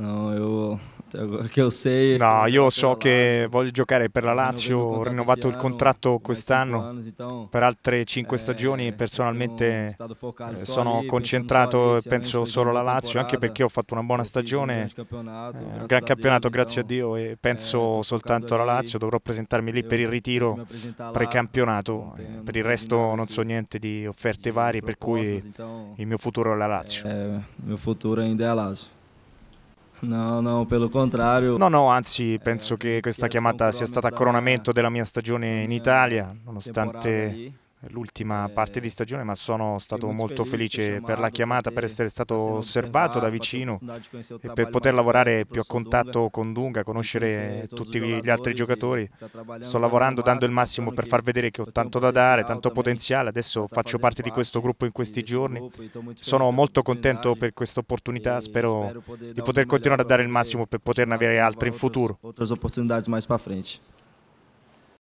No, io perché lo sei. No, io so che voglio giocare per la Lazio, ho rinnovato il contratto quest'anno diciamo. per altre 5 eh, stagioni. Personalmente eh, sono concentrato e penso solo alla Lazio, anche perché ho fatto una buona stagione, un gran campionato, eh, diciamo. grazie a Dio, e penso soltanto alla Lazio. Dovrò presentarmi lì per il ritiro precampionato. Per il resto non so niente di offerte varie, per cui diciamo. il mio futuro è la Lazio. Il mio futuro è la Lazio. No, no, per il contrario. No, no, anzi eh, penso che questa chiamata sia stata a coronamento della mia stagione in eh, Italia, nonostante l'ultima parte di stagione, ma sono stato molto felice per la chiamata, per essere stato osservato da vicino e per poter lavorare più a contatto con Dunga, conoscere tutti gli altri giocatori. Sto lavorando dando il massimo per far vedere che ho tanto da dare, tanto potenziale. Adesso faccio parte di questo gruppo in questi giorni. Sono molto contento per questa opportunità, spero di poter continuare a dare il massimo per poterne avere altre in futuro. Altre opportunità più avanti.